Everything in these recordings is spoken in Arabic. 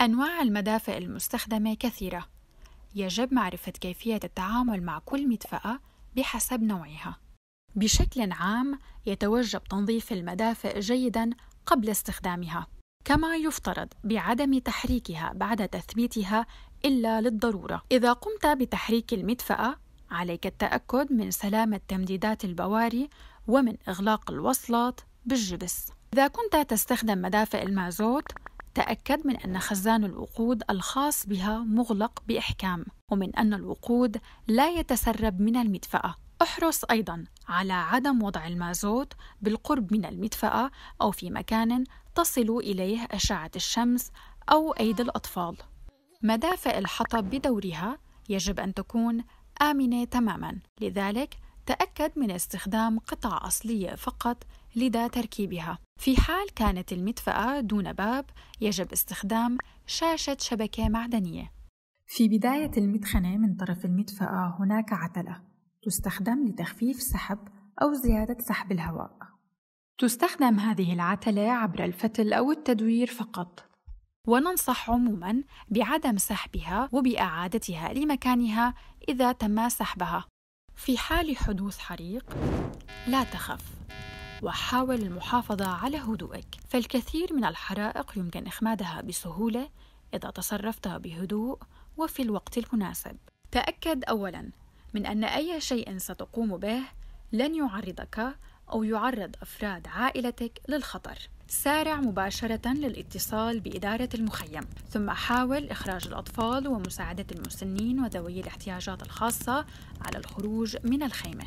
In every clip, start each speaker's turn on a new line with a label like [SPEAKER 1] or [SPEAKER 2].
[SPEAKER 1] أنواع المدافئ المستخدمة كثيرة، يجب معرفة كيفية التعامل مع كل مدفأة بحسب نوعها. بشكل عام، يتوجب تنظيف المدافئ جيدًا قبل استخدامها، كما يفترض بعدم تحريكها بعد تثبيتها إلا للضرورة. إذا قمت بتحريك المدفأة، عليك التأكد من سلامة تمديدات البواري ومن إغلاق الوصلات بالجبس. إذا كنت تستخدم مدافئ المازوت، تأكد من أن خزان الوقود الخاص بها مغلق بإحكام ومن أن الوقود لا يتسرب من المدفأة احرص أيضا على عدم وضع المازوت بالقرب من المدفأة أو في مكان تصل إليه أشعة الشمس أو أيدي الأطفال مدافئ الحطب بدورها يجب أن تكون آمنة تماما لذلك تأكد من استخدام قطع أصلية فقط لدى تركيبها في حال كانت المدفأة دون باب يجب استخدام شاشة شبكة معدنية في بداية المدخنة من طرف المدفأة هناك عتلة تستخدم لتخفيف سحب أو زيادة سحب الهواء تستخدم هذه العتلة عبر الفتل أو التدوير فقط وننصح عموما بعدم سحبها وبإعادتها لمكانها إذا تم سحبها في حال حدوث حريق لا تخف وحاول المحافظة على هدوءك فالكثير من الحرائق يمكن إخمادها بسهولة إذا تصرفت بهدوء وفي الوقت المناسب تأكد أولاً من أن أي شيء ستقوم به لن يعرضك أو يعرض أفراد عائلتك للخطر سارع مباشرة للاتصال بإدارة المخيم، ثم حاول إخراج الأطفال ومساعدة المسنين وذوي الاحتياجات الخاصة على الخروج من الخيمة.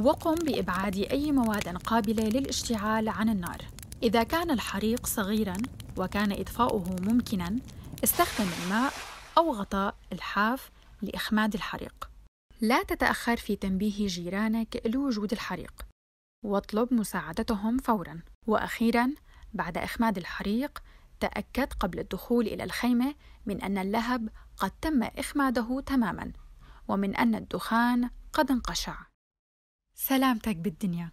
[SPEAKER 1] وقم بإبعاد أي مواد قابلة للاشتعال عن النار إذا كان الحريق صغيرا وكان إطفاؤه ممكنا استخدم الماء أو غطاء الحاف لإخماد الحريق لا تتأخر في تنبيه جيرانك لوجود الحريق واطلب مساعدتهم فورا وأخيرا بعد إخماد الحريق تأكد قبل الدخول إلى الخيمة من أن اللهب قد تم إخماده تماما ومن أن الدخان قد انقشع سلامتك بالدنيا